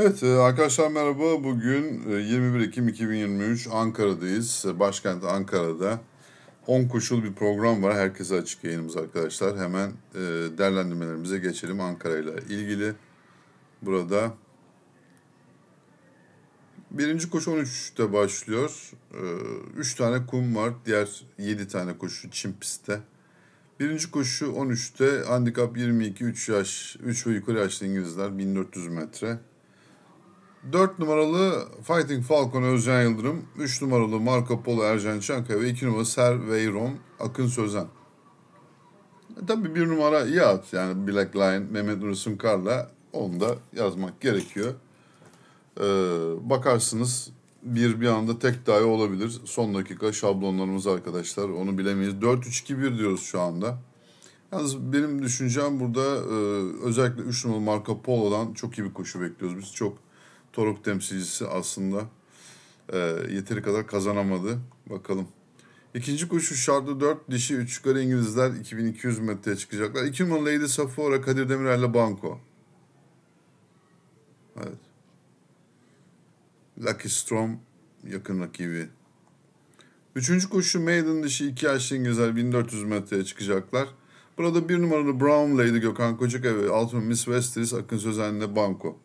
Evet e, arkadaşlar merhaba. Bugün 21 e, Ekim 2023 Ankara'dayız. E, başkent Ankara'da 10 koşul bir program var. Herkese açık yayınımız arkadaşlar. Hemen değerlendirmelerimize geçelim Ankara ile ilgili. Burada birinci koşu 13'te başlıyor. 3 tane kum var. Diğer 7 tane koşu çim pistte. Birinci koşu 13'te handikap 22 3 yaş 3 ve yukarı yaşlı İngilizler 1400 metre. 4 numaralı Fighting Falcon Özcan Yıldırım, 3 numaralı Marco Polo Ercan Çankaya ve 2 numaralı Ser Veyron Akın Sözen. E tabii bir numara iyi at yani Black Lion Mehmet Nursun Sunkarla onu da yazmak gerekiyor. Ee, bakarsınız bir bir anda tek dahi olabilir. Son dakika şablonlarımız arkadaşlar onu bilemeyiz. 4-3-2-1 diyoruz şu anda. Yalnız benim düşüncem burada e, özellikle 3 numaralı Marco Polo'dan çok iyi bir koşu bekliyoruz. Biz çok Toruk temsilcisi aslında e, yeteri kadar kazanamadı. Bakalım. İkinci koşu şartlı 4 dişi 3 yukarı İngilizler 2200 metreye çıkacaklar. 2 numaralı Lady Safora Kadir Demirel ile Banko. Evet. Lucky Strom yakın rakibi. Üçüncü koşu Maiden dişi 2 yaşlı İngilizler 1400 metreye çıkacaklar. Burada 1 numaralı Brown Lady Gökhan Kocakaya ve 6 Miss Westeris Akın Sözen'le Banko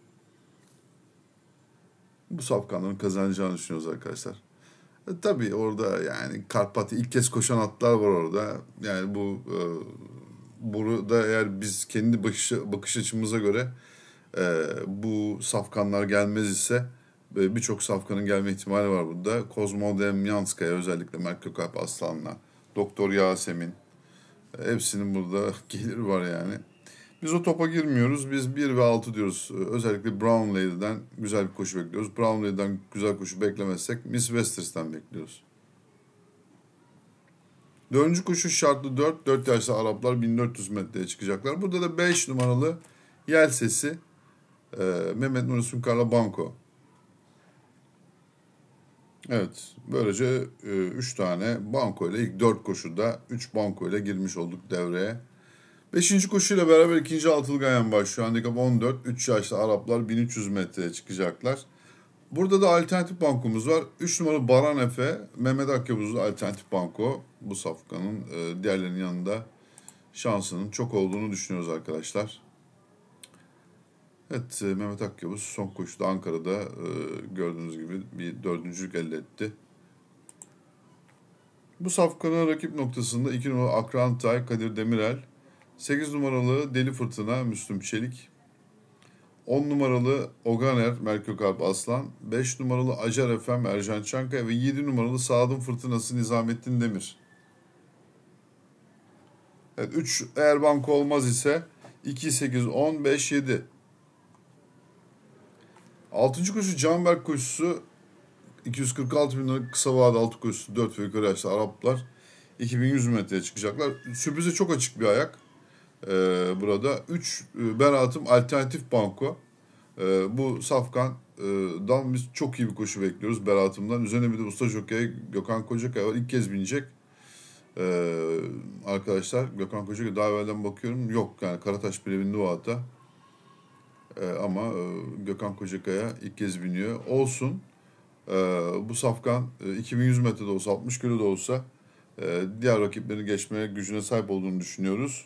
bu safkanların kazanacağını düşünüyoruz arkadaşlar. E, tabii orada yani Karpatya ilk kez koşan atlar var orada. Yani bu e, burada eğer biz kendi bakış, bakış açımıza göre e, bu safkanlar gelmez ise e, birçok safkanın gelme ihtimali var burada. Kozmo Demyanskaya özellikle Merkür Kalp Aslan'la, Doktor Yasemin e, hepsinin burada gelir var yani. Biz o topa girmiyoruz. Biz 1 ve 6 diyoruz. Ee, özellikle Brownlady'den güzel bir koşu bekliyoruz. Brownlady'den güzel koşu beklemezsek Miss Westers'ten bekliyoruz. Dördüncü koşu şartlı 4. 4 yaşlı Araplar 1400 metreye çıkacaklar. Burada da 5 numaralı yel sesi ee, Mehmet Nuri Sümkar'la Banko. Evet. Böylece 3 ee, tane banko ile ilk 4 koşuda 3 banko ile girmiş olduk devreye. Beşinci koşuyla beraber ikinci Atılgayan başlıyor. Handikap 14. 3 yaşlı Araplar 1300 metreye çıkacaklar. Burada da alternatif bankomuz var. 3 numaralı Baran Efe, Mehmet Akyavuzlu alternatif banko. Bu safkanın e, diğerlerinin yanında şansının çok olduğunu düşünüyoruz arkadaşlar. Evet e, Mehmet Akyavuz son koşuda Ankara'da e, gördüğünüz gibi bir dördüncülük elde etti. Bu safkanın rakip noktasında 2 numaralı Akrantay, Kadir Demirel, 8 numaralı Deli Fırtına Müslüm Çelik. 10 numaralı Oganer Merkür Kalp Aslan. 5 numaralı Acar Efem Ercan Çankaya ve 7 numaralı Sadım Fırtınası Nizamettin Demir. Evet 3 eğer banka olmaz ise 2, 8, 10, 5, 7. 6. kuşu Canberk koşusu 246 bin kısa vadeli altı koşusu 4 ve yukarı Araplar 2100 metreye çıkacaklar. Sürprize çok açık bir ayak e, burada. üç e, Berat'ım Alternatif Banko. E, bu Safkan e, dan biz çok iyi bir koşu bekliyoruz Berat'ımdan. Üzerine bir de Usta Jokey Gökhan Kocakaya var. İlk kez binecek. Ee, arkadaşlar Gökhan Kocakaya daha evvelden bakıyorum. Yok yani Karataş bile bindi o hatta. Ee, ama e, Gökhan Kocakaya ilk kez biniyor. Olsun. Ee, bu Safkan e, 2100 metrede olsa 60 kilo da olsa e, diğer rakiplerini geçmeye gücüne sahip olduğunu düşünüyoruz.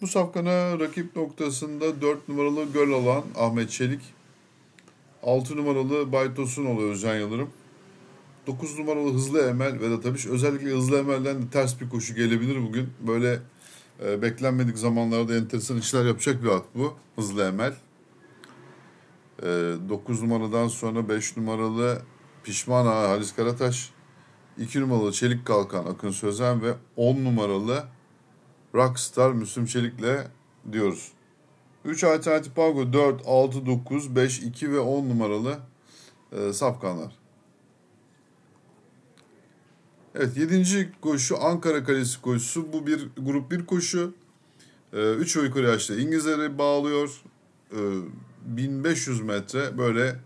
Bu safkana rakip noktasında 4 numaralı göl alan Ahmet Çelik, 6 numaralı Baytosunoğlu Özcan Yıldırım, 9 numaralı Hızlı Emel ve Vedat tabii Özellikle Hızlı Emel'den de ters bir koşu gelebilir bugün. Böyle e, beklenmedik zamanlarda enteresan işler yapacak bir at bu Hızlı Emel. E, 9 numaradan sonra 5 numaralı Pişman Ağa Halis Karataş, 2 numaralı Çelik Kalkan Akın Sözen ve 10 numaralı Rockstar Müslüm Çelik'le diyoruz. 3 alternatif pago 4, 6, 9, 5, 2 ve 10 numaralı e, sapkanlar. Evet 7. koşu Ankara Kalesi koşusu. Bu bir grup 1 koşu. 3 e, yukarı yaşta İngilizleri bağlıyor. E, 1500 metre böyle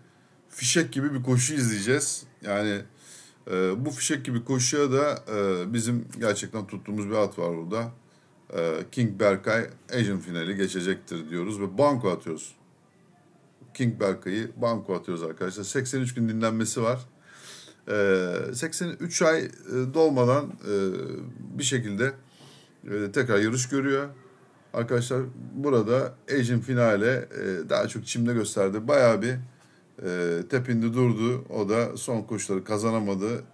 fişek gibi bir koşu izleyeceğiz. Yani e, bu fişek gibi koşuya da e, bizim gerçekten tuttuğumuz bir at var burada. E, King Berkay Asian finali geçecektir diyoruz ve banko atıyoruz. King Berkay'ı banko atıyoruz arkadaşlar. 83 gün dinlenmesi var. 83 e, ay e, dolmadan bir şekilde tekrar yarış görüyor. Arkadaşlar burada Asian finale daha çok çimde gösterdi. Bayağı bir tepindi durdu. O da son koşuları kazanamadı.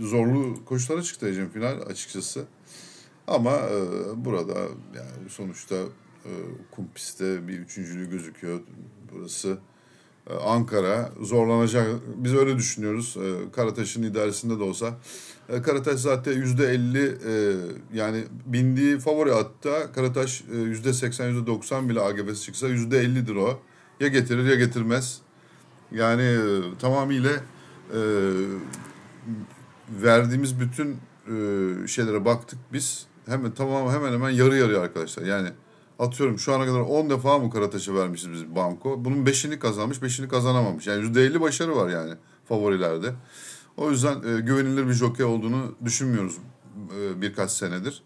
Zorlu koşulara çıktı Asian final açıkçası. Ama e, burada yani sonuçta e, kumpiste bir üçüncülüğü gözüküyor. Burası e, Ankara zorlanacak. Biz öyle düşünüyoruz. E, Karataş'ın idaresinde de olsa. E, Karataş zaten yüzde elli e, yani bindiği favori hatta Karataş e, yüzde seksen yüzde doksan bile AGB'si çıksa yüzde ellidir o. Ya getirir ya getirmez. Yani e, tamamıyla e, verdiğimiz bütün e, şeylere baktık biz hemen tamam hemen hemen yarı yarıya arkadaşlar. Yani atıyorum şu ana kadar 10 defa mı Karataş'a vermişiz biz banko? Bunun 5'ini kazanmış 5'ini kazanamamış. Yani %50 başarı var yani favorilerde. O yüzden e, güvenilir bir jockey olduğunu düşünmüyoruz e, birkaç senedir.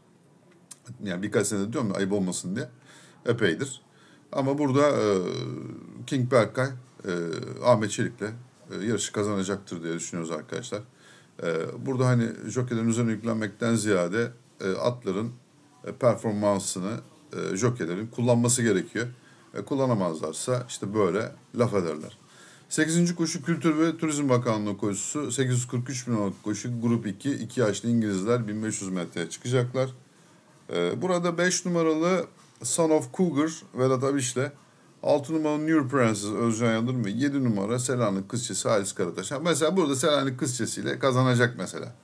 Yani birkaç senedir diyorum ayıp olmasın diye. Epeydir. Ama burada e, King Berkay e, Ahmet Çelik'le e, yarışı kazanacaktır diye düşünüyoruz arkadaşlar. E, burada hani jokeylerin üzerine yüklenmekten ziyade e, atların e, performansını e, jokelerin kullanması gerekiyor. E, kullanamazlarsa işte böyle laf ederler. 8. koşu Kültür ve Turizm Bakanlığı koşusu 843 milyon koşu grup 2 2 yaşlı İngilizler 1500 metreye çıkacaklar. E, burada 5 numaralı Son of Cougar Vedat Abiş'le 6 numaralı New Princess Özcan Yıldırım ve 7 numara Selanik Kızçesi Halis Karataş. Mesela burada Selanik Kızçesi ile kazanacak mesela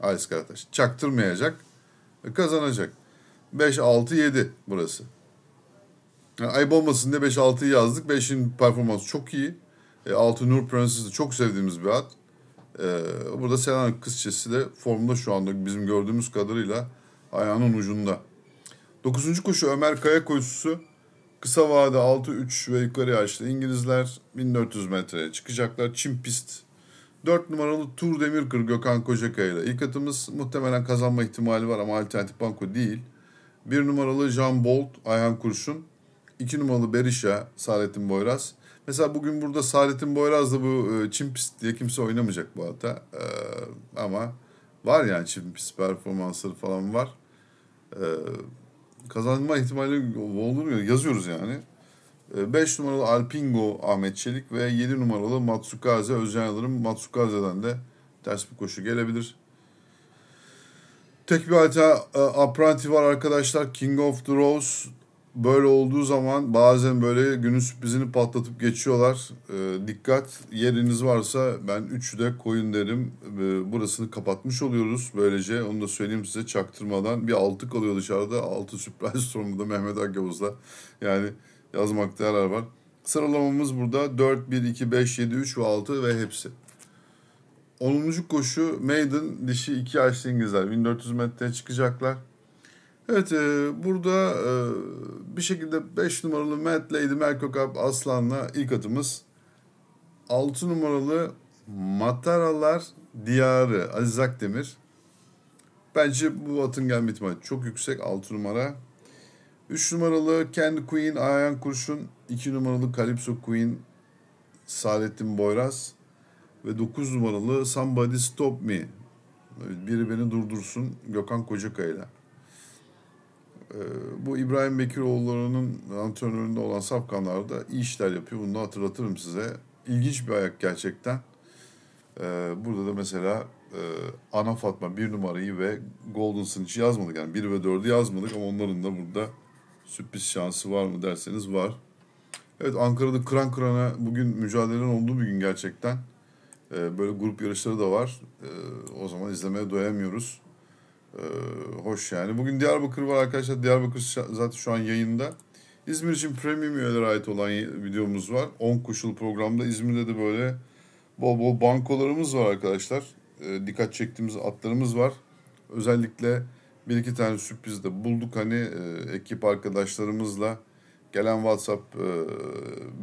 Halis Karataş. Çaktırmayacak. E, kazanacak. 5, 6, 7 burası. Yani ayıp olmasın diye 5, 6'yı yazdık. 5'in performansı çok iyi. E, 6 Nur Prenses'i çok sevdiğimiz bir at. E, burada Selan kızçesi de formda şu anda bizim gördüğümüz kadarıyla ayağının ucunda. 9. koşu Ömer Kaya koşusu. Kısa vade 6-3 ve yukarı yaşlı İngilizler 1400 metreye çıkacaklar. Çim pist 4 numaralı Tur Demirkır Gökhan Kocakaya ile. İlk atımız muhtemelen kazanma ihtimali var ama alternatif banko değil. 1 numaralı Jean Bolt, Ayhan Kurşun. 2 numaralı Berisha, Saadettin Boyraz. Mesela bugün burada Saadettin Boyraz da bu e, çim pist diye kimse oynamayacak bu hata. Ee, ama var yani çim pist performansları falan var. Ee, kazanma ihtimali olur mu? Yazıyoruz yani. 5 ee, numaralı Alpingo Ahmet Çelik ve 7 numaralı Matsukaze Özcan Yıldırım. Matsukaze'den de ters bir koşu gelebilir. Tek bir alta e, apranti var arkadaşlar. King of the Rose böyle olduğu zaman bazen böyle günün sürprizini patlatıp geçiyorlar. E, dikkat yeriniz varsa ben üçü de koyun derim. E, burasını kapatmış oluyoruz. Böylece onu da söyleyeyim size çaktırmadan bir altı kalıyor dışarıda. Altı sürpriz sorumlu da Mehmet Akgavuz'da. Yani yazmakta yarar var. Sıralamamız burada 4, 1, 2, 5, 7, 3 ve 6 ve hepsi. 10. koşu Maiden dişi 2 yaşlı İngilizler. 1400 metreye çıkacaklar. Evet e, burada e, bir şekilde 5 numaralı Matt Lady Melkokap Aslan'la ilk atımız. 6 numaralı Mataralar Diyarı Aziz Akdemir. Bence bu atın gelme ihtimali çok yüksek 6 numara. 3 numaralı Candy Queen Ayan Kurşun, 2 numaralı Calypso Queen Saadettin Boyraz ve 9 numaralı Somebody Stop Me. Biri beni durdursun Gökhan Kocakaya'yla. Ee, bu İbrahim Bekiroğulları'nın antrenöründe olan Safkanlar'da iyi işler yapıyor. Bunu da hatırlatırım size. İlginç bir ayak gerçekten. Ee, burada da mesela e, Ana Fatma bir numarayı ve Golden Snitch'i yazmadık. Yani 1 ve 4'ü yazmadık ama onların da burada sürpriz şansı var mı derseniz var. Evet Ankara'da kıran kırana bugün mücadelenin olduğu bir gün gerçekten. Ee, böyle grup yarışları da var. Ee, o zaman izlemeye doyamıyoruz. Ee, hoş yani. Bugün Diyarbakır var arkadaşlar. Diyarbakır zaten şu an yayında. İzmir için premium üyelere ait olan videomuz var. 10 koşul programda İzmir'de de böyle bol bol bankolarımız var arkadaşlar. Ee, dikkat çektiğimiz atlarımız var. Özellikle bir iki tane sürpriz de bulduk. Hani e, ekip arkadaşlarımızla gelen WhatsApp e,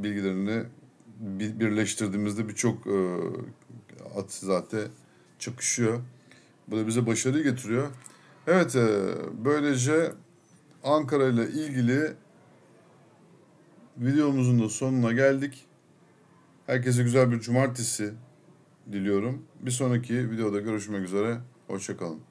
bilgilerini bir, birleştirdiğimizde birçok e, at zaten çıkışıyor. Bu da bize başarı getiriyor. Evet e, böylece Ankara ile ilgili videomuzun da sonuna geldik. Herkese güzel bir cumartesi diliyorum. Bir sonraki videoda görüşmek üzere. Hoşçakalın.